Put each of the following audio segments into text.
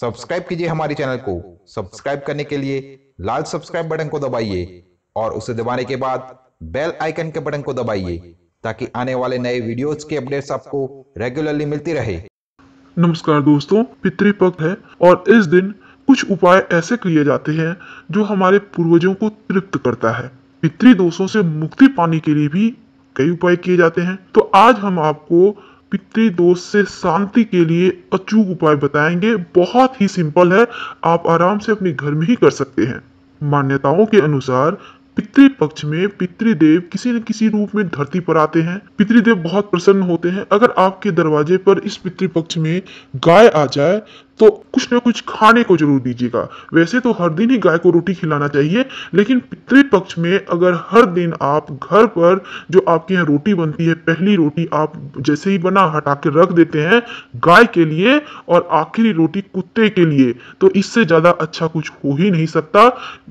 subscribe कीजिए हमारे channel को सब्सक्राइब करने के लिए लाल सब्सक्राइब बटन को दबाइए और उसे दबाने के बाद बेल आइकन के बटन को दबाइए ताकि आने वाले नए वीडियोस के अपडेट्स आपको रेगुलरली मिलती रहे नमस्कार दोस्तों पितृपक्ष है और इस दिन कुछ उपाय ऐसे किए जाते हैं जो हमारे पूर्वजों को तृप्त करता है पितृदोषों से मुक्ति पाने के लिए भी कई उपाय किए जाते हैं तो आज हम आपको पितृदोष से शांति के लिए अचूक उपाय बताएंगे बहुत ही सिंपल है आप आराम से अपने घर में ही कर सकते हैं मान्यताओं के अनुसार पितृपक्ष में पितृदेव किसी न किसी रूप में धरती पर आते हैं पितृदेव बहुत प्रसन्न होते हैं अगर आपके दरवाजे पर इस पितृपक्ष में गाय आ जाए तो कुछ ना कुछ खाने को जरूर दीजिएगा वैसे तो हर दिन ही गाय को रोटी खिलाना चाहिए लेकिन पितृपक्ष में अगर हर दिन आप घर पर जो आपके यहाँ रोटी बनती है पहली रोटी आप जैसे ही बना हटा के रख देते हैं गाय के लिए और आखिरी रोटी कुत्ते के लिए तो इससे ज़्यादा अच्छा कुछ हो ही नहीं सकता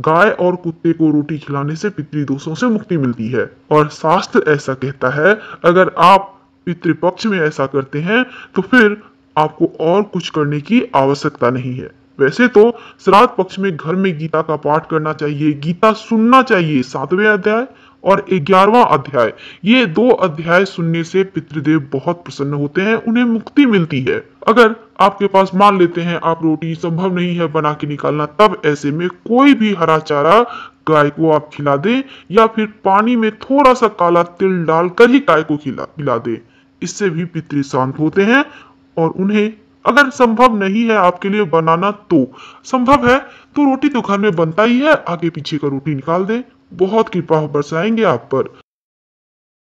गाय और कुत्ते को रोटी खिलाने से पितृदोषों से मुक्ति मिलती है और शास्त्र ऐसा कहता है अगर आप पितृपक्ष में ऐसा करते हैं तो फिर आपको और कुछ करने की आवश्यकता नहीं है वैसे तो श्राद्ध पक्ष में घर में गीता का पाठ करना चाहिए गीता सुनना चाहिए सातवें अध्याय और ग्यारहवा अध्याय ये दो अध्याय सुनने से पितृदेव बहुत प्रसन्न होते हैं उन्हें मुक्ति मिलती है अगर आपके पास मान लेते हैं आप रोटी संभव नहीं है बना के निकालना तब ऐसे में कोई भी हरा चारा गाय को आप खिला दे या फिर पानी में थोड़ा सा काला तिल डालकर ही गाय को खिला खिला दे इससे भी पितृ शांत होते हैं और उन्हें अगर संभव नहीं है आपके लिए बनाना तो संभव है तो रोटी तो घर में बनता ही है आगे पीछे का रोटी निकाल दें बहुत कृपा बरसाएंगे आप पर